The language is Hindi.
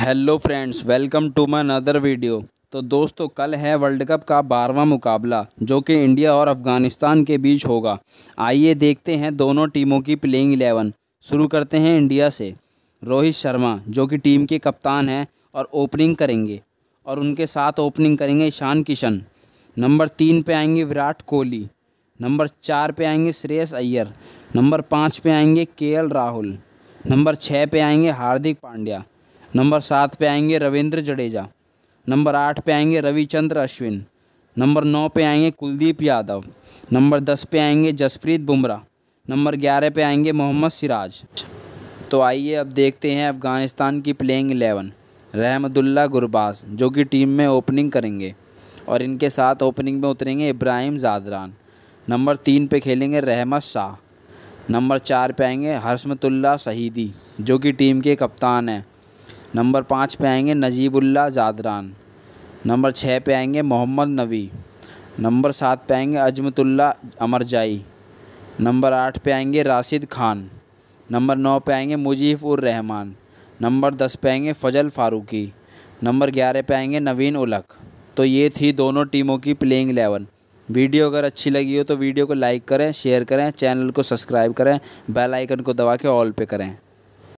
hello friends welcome to my another video तो दोस्तों कल है वर्ल्ड कप का बारवा मुकाबला जो कि इंडिया और अफगानिस्तान के बीच होगा आइए देखते हैं दोनों टीमों की प्लेइंग एलेवन शुरू करते हैं इंडिया से रोहित शर्मा जो कि टीम के कप्तान हैं और ओपनिंग करेंगे और उनके साथ ओपनिंग करेंगे ईशान किशन नंबर तीन पर आएंगे विराट कोहली नंबर चार पर आएंगे श्रेयस अय्यर नंबर पाँच पर आएंगे के राहुल नंबर छः पे आएंगे हार्दिक पांड्या नंबर सात पे आएंगे रविंद्र जडेजा नंबर आठ पे आएंगे रविचंद्र अश्विन नंबर नौ पे आएंगे कुलदीप यादव नंबर दस पे आएंगे जसप्रीत बुमराह नंबर ग्यारह पे आएंगे मोहम्मद सिराज तो आइए अब देखते हैं अफ़गानिस्तान की प्लेइंग एलेवन रहमदुल्ला गुरबाज जो कि टीम में ओपनिंग करेंगे और इनके साथ ओपनिंग में उतरेंगे इब्राहिम जादरान नंबर तीन पे खेलेंगे रहमत शाह नंबर चार पे आएंगे हसमतुल्ला शहीदी जो कि टीम के कप्तान हैं नंबर पाँच पे आएंगे नजीबुल्ला जादरान नंबर छः पे आएंगे मोहम्मद नबी नंबर सात पे आएंगे अजमतुल्ला अमरजाई नंबर आठ पे आएंगे राशिद खान नंबर नौ पे आएंगे मुजीफ़ उर रहमान नंबर दस पे आएंगे फजल फारूकी नंबर ग्यारह पे आएंगे नवीन उलक तो ये थी दोनों टीमों की प्लेइंग एलेवन वीडियो अगर अच्छी लगी हो तो वीडियो को लाइक करें शेयर करें चैनल को सब्सक्राइब करें बेल आइकन को दबा के ऑल पे करें